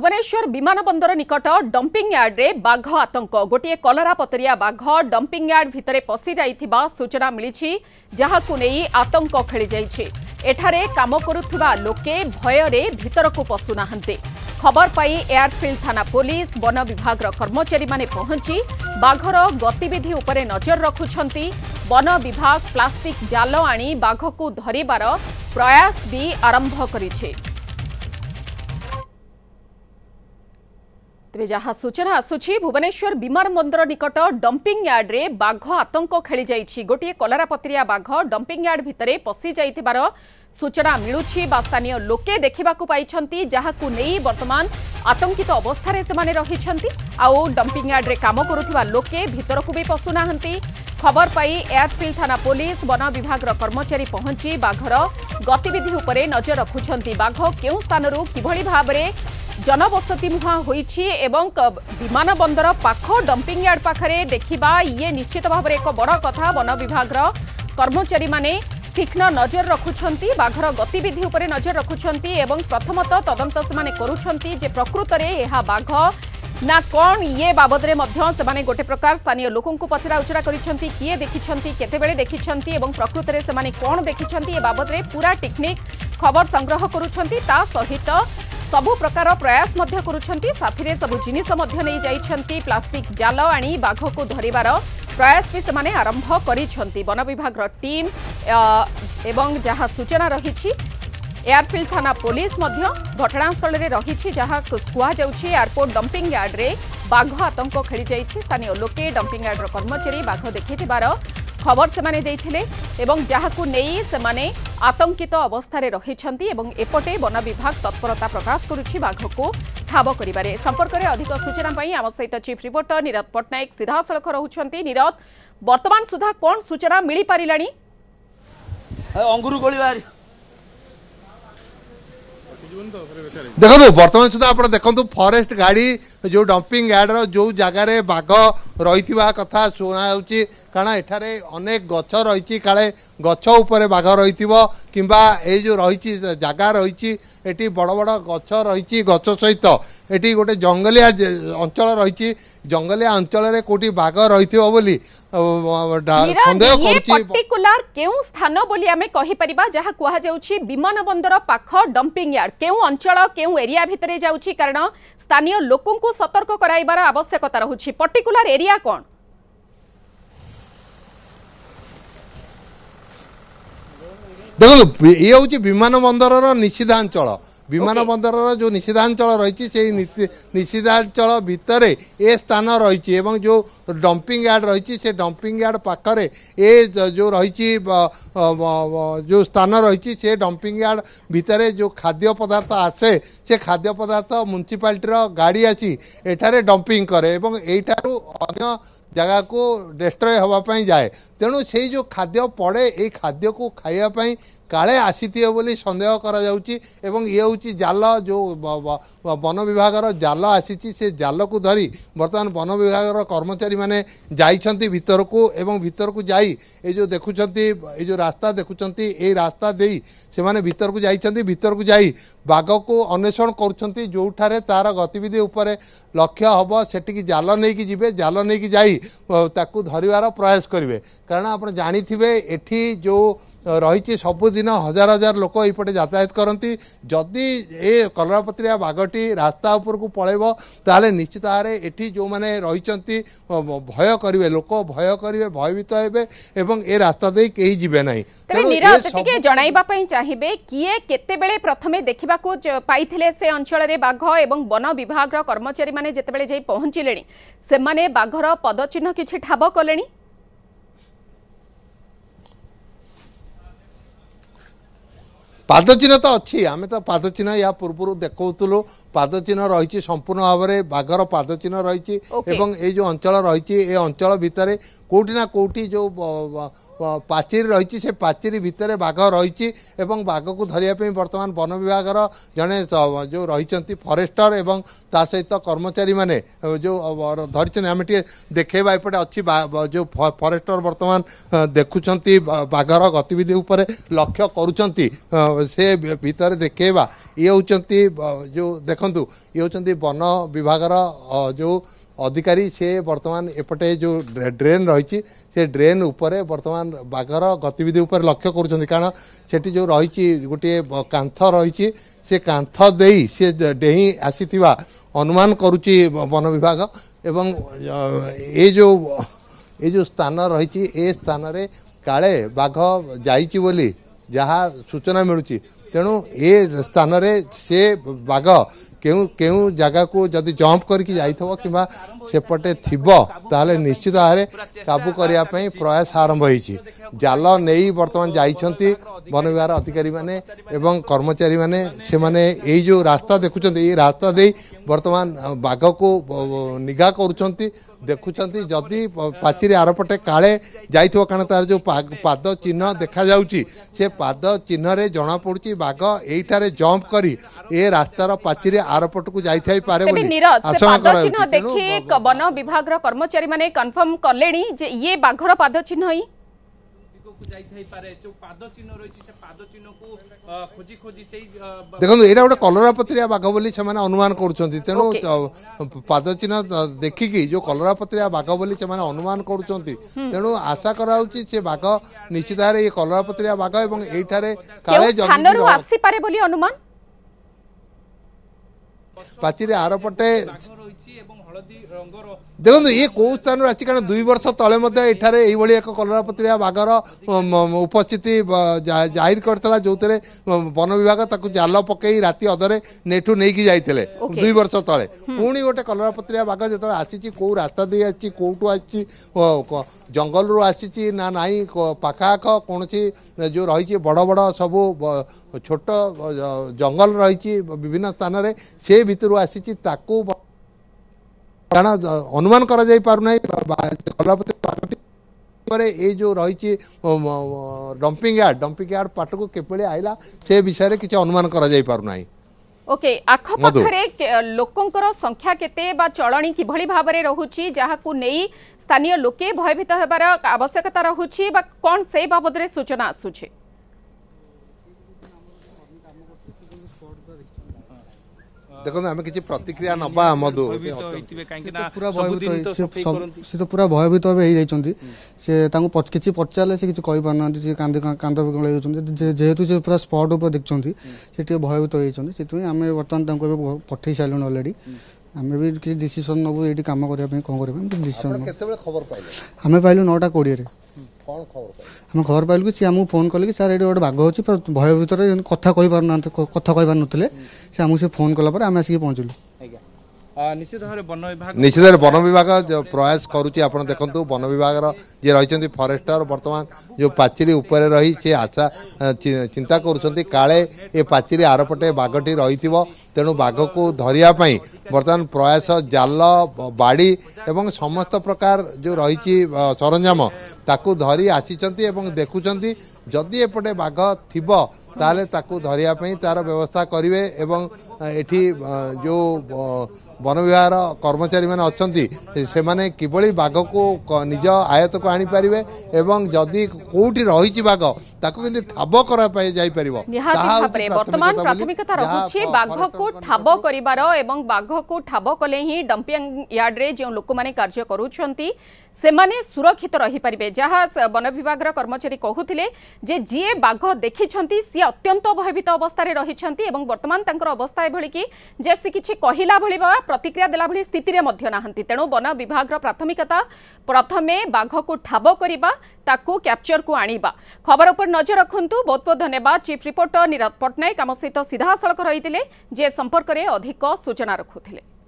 ভুবনেশ্বর বিমানবন্দর নিকট ডম্পিং ইয়ার্ডে বাঘ আতঙ্ক গোটিয়ে কলরাপতরিয়া বাঘ ডম্পিং ইয়ার্ড ভিতরে পশি যাই সূচনা মিছে যাহাকু নেই আতঙ্ক খেলে যাই এঠারে কাম করুবা লোকে ভয়রে ভিতরক পশু না খবর পাই এয়ারফিল্ড থানা পুলিশ বন বিভাগর কর্মচারী মানে পৌঁছি বাঘর গতিবিধি উপরে নজর রাখুম বন বিভাগ প্লাস্টিক জাল আনি বাঘকু ধরবার প্রয়াস বি আরম্ভ করেছে ତେବେ ଯାହା ସୂଚନା ଆସୁଛି ଭୁବନେଶ୍ୱର ବିମାନ ବନ୍ଦର ନିକଟ ଡମ୍ପିଂ ୟାର୍ଡରେ ବାଘ ଆତଙ୍କ ଖେଳିଯାଇଛି ଗୋଟିଏ କଲରାପତ୍ରିଆ ବାଘ ଡମ୍ପିଂ ୟାର୍ଡ ଭିତରେ ପଶିଯାଇଥିବାର ସୂଚନା ମିଳୁଛି ବା ସ୍ଥାନୀୟ ଲୋକେ ଦେଖିବାକୁ ପାଇଛନ୍ତି ଯାହାକୁ ନେଇ ବର୍ତ୍ତମାନ ଆତଙ୍କିତ ଅବସ୍ଥାରେ ସେମାନେ ରହିଛନ୍ତି ଆଉ ଡମ୍ପିଂ ୟାର୍ଡରେ କାମ କରୁଥିବା ଲୋକେ ଭିତରକୁ ବି ପଶୁନାହାନ୍ତି ଖବର ପାଇ ଏୟାରଫିଲ୍ଡ ଥାନା ପୋଲିସ ବନ ବିଭାଗର କର୍ମଚାରୀ ପହଞ୍ଚି ବାଘର ଗତିବିଧି ଉପରେ ନଜର ରଖୁଛନ୍ତି ବାଘ କେଉଁ ସ୍ଥାନରୁ କିଭଳି ଭାବରେ জনবসতিমুহাঁ হয়েছি এবং বিমান বন্দর পাখ ডম্পিং ইয়ার্ড পাখে দেখা ইয়ে নিশ্চিত ভাবে এক বড় কথা বন বিভাগর কর্মচারী মানে তীক্ষ্ণ নজর রাখুন বাঘর গতিবিধি উপরে নজর রাখুন এবং প্রথমত তদন্ত সে করছেন যে প্রকৃতরে এহা বাঘ না কণ ইয়ে বাবদরে মধ্য সে গোটে প্রকার স্থানীয় লোক পচরা উচরা করেছেন কি দেখিছেন কেতবে দেখিছেন এবং প্রকৃতরে সে কণ দেখিছেন এ বাবদরে পুরা টেকনিক খবর সংগ্রহ করুছেন তা সহিত সব প্রকার প্রয়াস মধ্য করুছন্তি সাথিরে সব জিনিস মধ্য নে যাইছন্তি প্লাস্টিক জালও আনি বাঘকো ধরিবারা প্রয়াস পিসমানে আরম্ভ করিছন্তি বনবিভাগৰ টিম এবং যাহা সূচনা ৰহিছি এৰফিল থানা পুলিশ মধ্য ঘটণা স্থলৰে ৰহিছি যাহা কুস্কুৱা জৌছি এৰপৰ্ট ডাম্পিং ইয়াৰ্ডৰে বাঘো আতংক খেলি যাইছি স্থানীয় লোকে ডাম্পিং ইয়াৰ্ডৰ কৰ্মচাৰী বাঘো দেখিতিবারা খবর সেমানে এবং যা নেই সেমানে আতঙ্কিত অবস্থায় রয়েছেন এবং এপটে বন বিভাগ তৎপরতা প্রকাশ করুছি বাঘক ঠাব করিবারে সম্পর্করে অধিক সূচনা পাই আমার সহ চিফ রিপোর্টর নীরদ পট্টনাক সিধাসলখ রয়েছেন নীরদ বর্তমান সুদ্ধা কোণ সূচনা মিলি পারিলানি অঙ্গুরু গলিবারি ଦେଖନ୍ତୁ ବର୍ତ୍ତମାନ ସୁଦ୍ଧା ଆପଣ ଦେଖନ୍ତୁ ଫରେଷ୍ଟ ଗାଡ଼ି ଯେଉଁ ଡମ୍ପିଂ ୟାର୍ଡ଼ର ଯେଉଁ ଜାଗାରେ ବାଘ ରହିଥିବା କଥା ଶୁଣାଯାଉଛି କାରଣ ଏଠାରେ ଅନେକ ଗଛ ରହିଛି କାଳେ ଗଛ ଉପରେ ବାଘ ରହିଥିବ କିମ୍ବା ଏଇ ଯେଉଁ ରହିଛି ଜାଗା ରହିଛି ଏଠି ବଡ଼ ବଡ଼ ଗଛ ରହିଛି ଗଛ ସହିତ ଏଠି ଗୋଟେ ଜଙ୍ଗଲିଆ ଅଞ୍ଚଳ ରହିଛି ଜଙ୍ଗଲିଆ ଅଞ୍ଚଳରେ କୋଉଠି ବାଘ ରହିଥିବ ବୋଲି ସନ୍ଦେହ କରୁଛି ପର୍ଟିକୁଲାର କେଉଁ ସ୍ଥାନ ବୋଲି ଆମେ କହିପାରିବା ଯାହା କୁହାଯାଉଛି ବିମାନ ବନ୍ଦର ପାଖ ଡମ୍ପିଂ ୟାର୍ଡ କେଉଁ ଅଞ୍ଚଳ କେଉଁ ଏରିଆ ଭିତରେ ଯାଉଛି କାରଣ ସ୍ଥାନୀୟ ଲୋକଙ୍କୁ ସତର୍କ କରାଇବାର ଆବଶ୍ୟକତା ରହୁଛି ପର୍ଟିକୁଲାର ଏରିଆ କ'ଣ ଦେଖନ୍ତୁ ଇଏ ହେଉଛି ବିମାନବନ୍ଦରର ନିଷିଦ୍ଧାଞ୍ଚଳ ବିମାନବନ୍ଦରର ଯେଉଁ ନିଷିଦ୍ଧାଞ୍ଚଳ ରହିଛି ସେଇ ନିଷିଦ୍ଧାଞ୍ଚଳ ଭିତରେ ଏ ସ୍ଥାନ ରହିଛି ଏବଂ ଯେଉଁ ଡମ୍ପିଙ୍ଗ ୟାର୍ଡ଼ ରହିଛି ସେ ଡମ୍ପିଙ୍ଗ ୟାର୍ଡ଼ ପାଖରେ ଏ ଯେଉଁ ରହିଛି ଯେଉଁ ସ୍ଥାନ ରହିଛି ସେ ଡମ୍ପିଙ୍ଗ ୟାର୍ଡ଼ ଭିତରେ ଯେଉଁ ଖାଦ୍ୟ ପଦାର୍ଥ ଆସେ ସେ ଖାଦ୍ୟ ପଦାର୍ଥ ମ୍ୟୁନିସିପାଲିଟିର ଗାଡ଼ି ଆସି ଏଠାରେ ଡମ୍ପିଙ୍ଗ କରେ ଏବଂ ଏଇଠାରୁ ଅନ୍ୟ जगह को डेस्ट्रय हाँपाई जाए तेणु से जो खाद्य पड़े ये खाद्य को खायाप କାଳେ ଆସିଥିବେ ବୋଲି ସନ୍ଦେହ କରାଯାଉଛି ଏବଂ ଇଏ ହେଉଛି ଜାଲ ଯେଉଁ ବନ ବିଭାଗର ଜାଲ ଆସିଛି ସେ ଜାଲକୁ ଧରି ବର୍ତ୍ତମାନ ବନ ବିଭାଗର କର୍ମଚାରୀମାନେ ଯାଇଛନ୍ତି ଭିତରକୁ ଏବଂ ଭିତରକୁ ଯାଇ ଏ ଯେଉଁ ଦେଖୁଛନ୍ତି ଏ ଯେଉଁ ରାସ୍ତା ଦେଖୁଛନ୍ତି ଏଇ ରାସ୍ତା ଦେଇ ସେମାନେ ଭିତରକୁ ଯାଇଛନ୍ତି ଭିତରକୁ ଯାଇ ବାଘକୁ ଅନ୍ୱେଷଣ କରୁଛନ୍ତି ଯେଉଁଠାରେ ତା'ର ଗତିବିଧି ଉପରେ ଲକ୍ଷ୍ୟ ହେବ ସେଠିକି ଜାଲ ନେଇକି ଯିବେ ଜାଲ ନେଇକି ଯାଇ ତାକୁ ଧରିବାର ପ୍ରୟାସ କରିବେ କାରଣ ଆପଣ ଜାଣିଥିବେ ଏଠି ଯେଉଁ ରହିଛି ସବୁଦିନ ହଜାର ହଜାର ଲୋକ ଏଇପଟେ ଯାତାୟାତ କରନ୍ତି ଯଦି ଏ କଲରାପତ୍ରିଆ ବାଘଟି ରାସ୍ତା ଉପରକୁ ପଳାଇବ ତାହେଲେ ନିଶ୍ଚିତ ଭାବରେ ଏଠି ଯେଉଁମାନେ ରହିଛନ୍ତି ଭୟ କରିବେ ଲୋକ ଭୟ କରିବେ ଭୟଭୀତ ହେବେ ଏବଂ ଏ ରାସ୍ତା ଦେଇ କେହି ଯିବେ ନାହିଁ ଟିକେ ଜଣାଇବା ପାଇଁ ଚାହିଁବେ କିଏ କେତେବେଳେ ପ୍ରଥମେ ଦେଖିବାକୁ ପାଇଥିଲେ ସେ ଅଞ୍ଚଳରେ ବାଘ ଏବଂ ବନ ବିଭାଗର କର୍ମଚାରୀମାନେ ଯେତେବେଳେ ଯାଇ ପହଞ୍ଚିଲେଣି ସେମାନେ ବାଘର ପଦଚିହ୍ନ କିଛି ଠାବ କଲେଣି ପାଦଚିହ୍ନ ତ ଅଛି ଆମେ ତ ପାଦଚିହ୍ନ ୟା ପୂର୍ବରୁ ଦେଖାଉଥିଲୁ ପାଦଚିହ୍ନ ରହିଛି ସମ୍ପୂର୍ଣ୍ଣ ଭାବରେ ବାଘର ପାଦଚିହ୍ନ ରହିଛି ଏବଂ ଏଇ ଯେଉଁ ଅଞ୍ଚଳ ରହିଛି ଏ ଅଞ୍ଚଳ ଭିତରେ କେଉଁଠି ନା କେଉଁଠି ଯେଉଁ ପାଚେରୀ ରହିଛି ସେ ପାଚେରୀ ଭିତରେ ବାଘ ରହିଛି ଏବଂ ବାଘକୁ ଧରିବା ପାଇଁ ବର୍ତ୍ତମାନ ବନ ବିଭାଗର ଜଣେ ଯେଉଁ ରହିଛନ୍ତି ଫରେଷ୍ଟର ଏବଂ ତା ସହିତ କର୍ମଚାରୀମାନେ ଯେଉଁ ଧରିଛନ୍ତି ଆମେ ଟିକେ ଦେଖେଇବା ଏପଟେ ଅଛି ଯେଉଁ ଫରେଷ୍ଟର ବର୍ତ୍ତମାନ ଦେଖୁଛନ୍ତି ବାଘର ଗତିବିଧି ଉପରେ ଲକ୍ଷ୍ୟ କରୁଛନ୍ତି ସେ ଭିତରେ ଦେଖେଇବା ଇଏ ହେଉଛନ୍ତି ଯେଉଁ ଦେଖନ୍ତୁ ଇଏ ହେଉଛନ୍ତି ବନ ବିଭାଗର ଯେଉଁ ଅଧିକାରୀ ସେ ବର୍ତ୍ତମାନ ଏପଟେ ଯେଉଁ ଡ୍ରେନ୍ ରହିଛି ସେ ଡ୍ରେନ୍ ଉପରେ ବର୍ତ୍ତମାନ ବାଘର ଗତିବିଧି ଉପରେ ଲକ୍ଷ୍ୟ କରୁଛନ୍ତି କାରଣ ସେଠି ଯେଉଁ ରହିଛି ଗୋଟିଏ କାନ୍ଥ ରହିଛି ସେ କାନ୍ଥ ଦେଇ ସେ ଡେଇଁ ଆସିଥିବା ଅନୁମାନ କରୁଛି ବନ ବିଭାଗ ଏବଂ ଏ ଯେଉଁ ଏ ଯେଉଁ ସ୍ଥାନ ରହିଛି ଏ ସ୍ଥାନରେ କାଳେ ବାଘ ଯାଇଛି ବୋଲି ଯାହା ସୂଚନା ମିଳୁଛି ତେଣୁ ଏ ସ୍ଥାନରେ ସେ ବାଘ କେଉଁ କେଉଁ ଜାଗାକୁ ଯଦି ଜମ୍ପ କରିକି ଯାଇଥିବ କିମ୍ବା ସେପଟେ ଥିବ ତାହେଲେ ନିଶ୍ଚିତ ଭାବରେ କାବୁ କରିବା ପାଇଁ ପ୍ରୟାସ ଆରମ୍ଭ ହୋଇଛି ଜାଲ ନେଇ ବର୍ତ୍ତମାନ ଯାଇଛନ୍ତି ବନ ବିଭାଗର ଅଧିକାରୀମାନେ ଏବଂ କର୍ମଚାରୀମାନେ ସେମାନେ ଏଇ ଯେଉଁ ରାସ୍ତା ଦେଖୁଛନ୍ତି ଏଇ ରାସ୍ତା ଦେଇ ବର୍ତ୍ତମାନ ବାଘକୁ ନିଘା କରୁଛନ୍ତି ଦେଖୁଛନ୍ତି ଯଦି ପାଚେରୀ ଆରପଟେ କାଳେ ଯାଇଥିବ କାରଣ ତାର ଯେଉଁ ପାଦ ଚିହ୍ନ ଦେଖାଯାଉଛି ସେ ପାଦ ଚିହ୍ନରେ ଜଣାପଡୁଛି ବାଘ ଏଇଠାରେ ଜମ୍ପ କରି ଏ ରାସ୍ତାର ପାଚେରୀ ଆରପଟକୁ ଯାଇଥାଇ ପାରେ ଦେଖି ବନ ବିଭାଗର କର୍ମଚାରୀମାନେ କନଫର୍ମ କଲେଣି ଯେ ଇଏ ବାଘର ପାଦ ଚିହ୍ନ ହିଁ ଦେଖନ୍ତୁ ଏଇଟା ଗୋଟେ କଲରାପତ୍ରିଆ ବାଘ ବୋଲି ସେମାନେ ଅନୁମାନ କରୁଛନ୍ତି ତେଣୁ ପାଦଚିହ୍ନ ଦେଖିକି ଯେଉଁ କଲରାପତ୍ରିଆ ବାଘ ବୋଲି ସେମାନେ ଅନୁମାନ କରୁଛନ୍ତି ତେଣୁ ଆଶା କରାହଉଛି ସେ ବାଘ ନିଶ୍ଚିତ ଭାବରେ ଏଇ କଲରାପତ୍ରିଆ ବାଘ ଏବଂ ଏଇଠାରେ କାଳେ ଆସିପାରେ ବୋଲି ଅନୁମାନ ପାଚିରି ଆରପଟେ ଦେଖନ୍ତୁ ଇଏ କୋଉ ସ୍ଥାନରୁ ଆସିଛି କାରଣ ଦୁଇ ବର୍ଷ ତଳେ ମଧ୍ୟ ଏଠାରେ ଏଇଭଳି ଏକ କଲରାପତ୍ରିଆ ବାଘର ଉପସ୍ଥିତି ଜାହିର କରିଥିଲା ଯୋଉଥିରେ ବନ ବିଭାଗ ତାକୁ ଜାଲ ପକେଇ ରାତି ଅଧରେ ନେଠୁ ନେଇକି ଯାଇଥିଲେ ଦୁଇ ବର୍ଷ ତଳେ ପୁଣି ଗୋଟେ କଲରାପତ୍ରିଆ ବାଘ ଯେତେବେଳେ ଆସିଛି କୋଉ ରାସ୍ତା ଦେଇ ଆସିଛି କୋଉଠୁ ଆସିଛି ଜଙ୍ଗଲରୁ ଆସିଛି ନା ନାହିଁ ପାଖଆଖ କୌଣସି जो रही बड़ बड़ सब छोट जंगल रही विभिन्न स्थान रे से भितर आसी कारण अनुमान करलापति ये जो रही डंपिंग यार्ड डंपिंग यार्ड पाट को किपल आईला से विषय में किसी अनुमान करना ওকে আখপাখে লোকঙ্কর সংখ্যা কেতে বা চলণী কিভাবে ভাবে রহুচি যাহাকু নেই স্থানীয় লোকে ভয়ভীত হবার আবশ্যকতা রহুচি বা কোন সেই বাবদরে সূচনা আসুছে ଦେଖନ୍ତୁ ଆମେ କିଛି ପ୍ରତିକ୍ରିୟା ନବା ଆମଦୁ ସେ ତ ପୁରା ଭୟଭୀତ ଏବେ ହେଇଯାଇଛନ୍ତି ସେ ତାଙ୍କୁ କିଛି ପଚାରିଲେ ସେ କିଛି କହିପାରୁନାହାନ୍ତି ସେ କାନ୍ଦ କାନ୍ଦ ହେଉଛନ୍ତି ଯେହେତୁ ସେ ପୁରା ସ୍ପଟ୍ ଉପରେ ଦେଖୁଛନ୍ତି ସେ ଟିକେ ଭୟଭୀତ ହେଇଛନ୍ତି ସେଥିପାଇଁ ଆମେ ବର୍ତ୍ତମାନ ତାଙ୍କୁ ଏବେ ପଠେଇ ସାରିଲୁଣି ଅଲରେଡ଼ି ଆମେ ବି କିଛି ଡିସିସନ୍ ନେବୁ ଏଇଠି କାମ କରିବା ପାଇଁ କ'ଣ କରିବା ପାଇଁ ଡିସିସନ୍ ଆମେ ପାଇଲୁ ନଅଟା କୋଡ଼ିଏରେ କ'ଣ ଖବର ଆମ ଘର ପାଇଲକୁ ସିଏ ଆମକୁ ଫୋନ୍ କଲେ କି ସାର୍ ଏଇଠି ଗୋଟେ ବାଘ ହେଉଛି ଭୟ ଭିତରେ କଥା କହିପାରୁନାହାନ୍ତି କଥା କହିପାରୁନଥିଲେ ସେ ଆମକୁ ସେ ଫୋନ୍ କଲା ପରେ ଆମେ ଆସିକି ପହଞ୍ଚିଲୁ ଆଜ୍ଞା ନିଶ୍ଚିତ ଭାବରେ ବନ ବିଭାଗ ପ୍ରୟାସ କରୁଛି ଆପଣ ଦେଖନ୍ତୁ ବନ ବିଭାଗର ଯିଏ ରହିଛନ୍ତି ଫରେଷ୍ଟର ବର୍ତ୍ତମାନ ଯେଉଁ ପାଚେରୀ ଉପରେ ରହି ସେ ଆଶା ଚିନ୍ତା କରୁଛନ୍ତି କାଳେ ଏ ପାଚେରୀ ଆରପଟେ ବାଘଟି ରହିଥିବ ତେଣୁ ବାଘକୁ ଧରିବା ପାଇଁ ବର୍ତ୍ତମାନ ପ୍ରୟାସ ଜାଲ ବାଡ଼ି ଏବଂ ସମସ୍ତ ପ୍ରକାର ଯେଉଁ ରହିଛି ସରଞ୍ଜାମ ତାକୁ ଧରି ଆସିଛନ୍ତି ଏବଂ ଦେଖୁଛନ୍ତି ଯଦି ଏପଟେ ବାଘ ଥିବ ତାହେଲେ ତାକୁ ଧରିବା ପାଇଁ ତାର ବ୍ୟବସ୍ଥା କରିବେ ଏବଂ ଏଠି ଯେଉଁ ବନ ବିଭାଗର କର୍ମଚାରୀମାନେ ଅଛନ୍ତି ସେମାନେ କିଭଳି ବାଘକୁ ନିଜ ଆୟତକୁ ଆଣିପାରିବେ ଏବଂ ଯଦି କେଉଁଠି ରହିଛି ବାଘ सुरक्षित रहि परिबे जहा वन विभाग रा कर्मचारी कहुथिले जे बाघ देखिछंती सि अत्यंत भयभीत अवस्था रही बर्तमान अवस्था ए भली कि प्रतिक्रिया देला भली स्थिति रे वन विभाग प्राथमिकता प्रथम बाघ को ठाबो करिबा कैप्चर को आनिबा खबर ऊपर नजर रखु बहुत बहुत धन्यवाद चीफ रिपोर्टर नीरज पट्टनायक आम सहित सीधासख रही जे संपर्क में अधिक सूचना रखुले